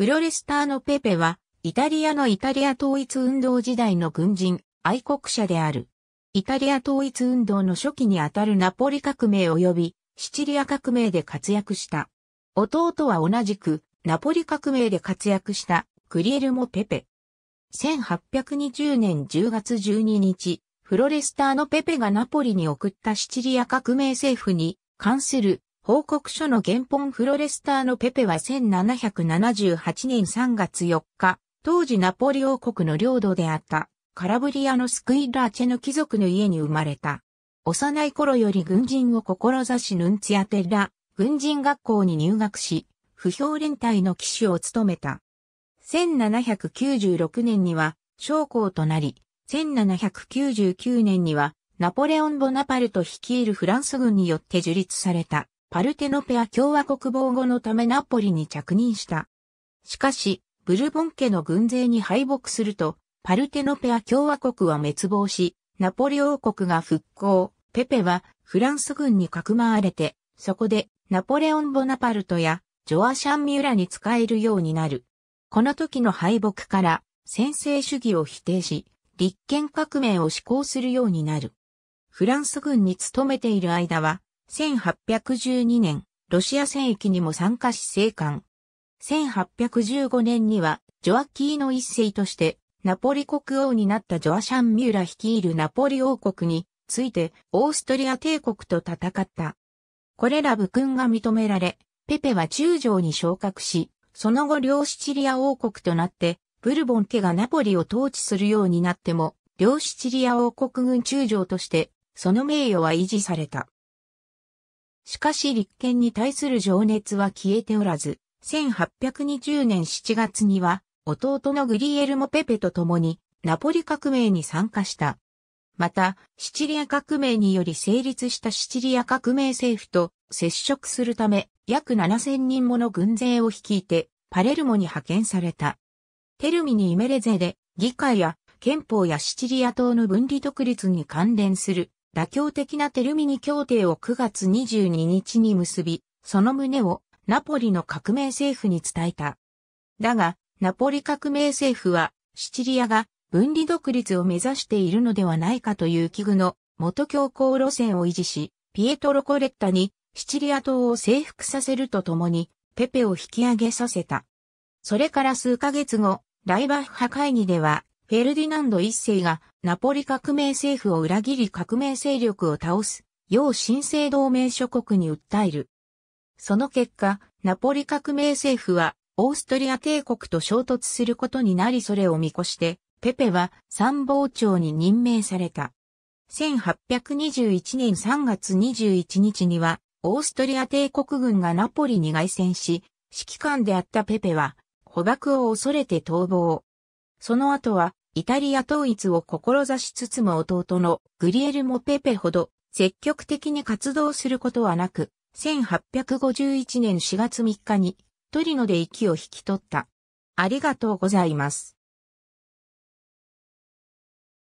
フロレスターノ・ペペは、イタリアのイタリア統一運動時代の軍人、愛国者である。イタリア統一運動の初期にあたるナポリ革命及びシチリア革命で活躍した。弟は同じくナポリ革命で活躍したクリエルモ・ペペ。1820年10月12日、フロレスターノ・ペペがナポリに送ったシチリア革命政府に関する報告書の原本フロレスターのペペは1778年3月4日、当時ナポリ王国の領土であったカラブリアのスクイラーチェの貴族の家に生まれた。幼い頃より軍人を志しヌンツィアテラ、軍人学校に入学し、不評連隊の騎手を務めた。1796年には将校となり、1799年にはナポレオン・ボナパルト率いるフランス軍によって樹立された。パルテノペア共和国防護のためナポリに着任した。しかし、ブルボン家の軍勢に敗北すると、パルテノペア共和国は滅亡し、ナポリ王国が復興。ペペはフランス軍にかくまわれて、そこでナポレオン・ボナパルトやジョアシャン・ミュラに使えるようになる。この時の敗北から先制主義を否定し、立憲革命を施行するようになる。フランス軍に勤めている間は、1812年、ロシア戦役にも参加し生還。1815年には、ジョアキーの一世として、ナポリ国王になったジョアシャン・ミューラ率いるナポリ王国について、オーストリア帝国と戦った。これら武勲が認められ、ペペは中将に昇格し、その後両シチリア王国となって、ブルボン家がナポリを統治するようになっても、両シチリア王国軍中将として、その名誉は維持された。しかし立憲に対する情熱は消えておらず、1820年7月には、弟のグリエルモ・ペペと共に、ナポリ革命に参加した。また、シチリア革命により成立したシチリア革命政府と接触するため、約7000人もの軍勢を率いて、パレルモに派遣された。テルミにイメレゼで、議会や憲法やシチリア島の分離独立に関連する妥協的なテルミニ協定を9月22日に結び、その旨をナポリの革命政府に伝えた。だが、ナポリ革命政府は、シチリアが分離独立を目指しているのではないかという危惧の元強硬路線を維持し、ピエトロ・コレッタにシチリア島を征服させるとともに、ペペを引き上げさせた。それから数ヶ月後、ライバッハ会議では、フェルディナンド一世がナポリ革命政府を裏切り革命勢力を倒す、要新生同盟諸国に訴える。その結果、ナポリ革命政府は、オーストリア帝国と衝突することになりそれを見越して、ペペは参謀長に任命された。1821年3月21日には、オーストリア帝国軍がナポリに凱旋し、指揮官であったペペは、捕獲を恐れて逃亡。その後は、イタリア統一を志しつつも弟のグリエルモ・ペペほど積極的に活動することはなく、1851年4月3日にトリノで息を引き取った。ありがとうございます。